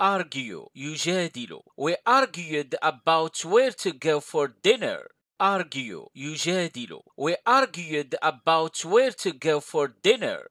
argue يجادل we argued about where to go for dinner argue يجادل we argued about where to go for dinner